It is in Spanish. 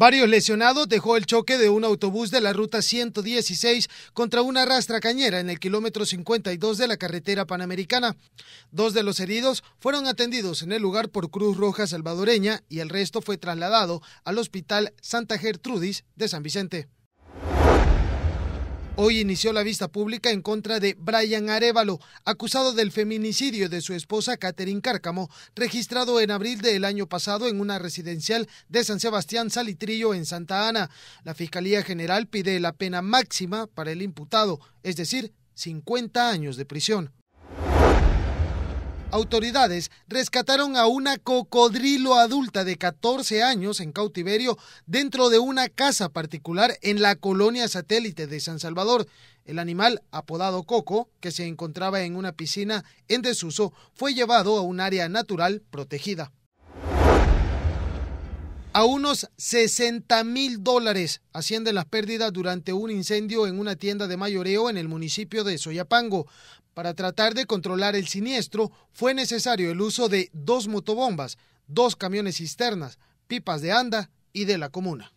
Varios lesionados dejó el choque de un autobús de la ruta 116 contra una rastra cañera en el kilómetro 52 de la carretera panamericana. Dos de los heridos fueron atendidos en el lugar por Cruz Roja Salvadoreña y el resto fue trasladado al Hospital Santa Gertrudis de San Vicente. Hoy inició la vista pública en contra de Brian Arevalo, acusado del feminicidio de su esposa Catherine Cárcamo, registrado en abril del año pasado en una residencial de San Sebastián Salitrillo en Santa Ana. La Fiscalía General pide la pena máxima para el imputado, es decir, 50 años de prisión. Autoridades rescataron a una cocodrilo adulta de 14 años en cautiverio dentro de una casa particular en la colonia satélite de San Salvador. El animal, apodado Coco, que se encontraba en una piscina en desuso, fue llevado a un área natural protegida a unos 60 mil dólares ascienden las pérdidas durante un incendio en una tienda de mayoreo en el municipio de Soyapango. Para tratar de controlar el siniestro fue necesario el uso de dos motobombas, dos camiones cisternas, pipas de anda y de la comuna.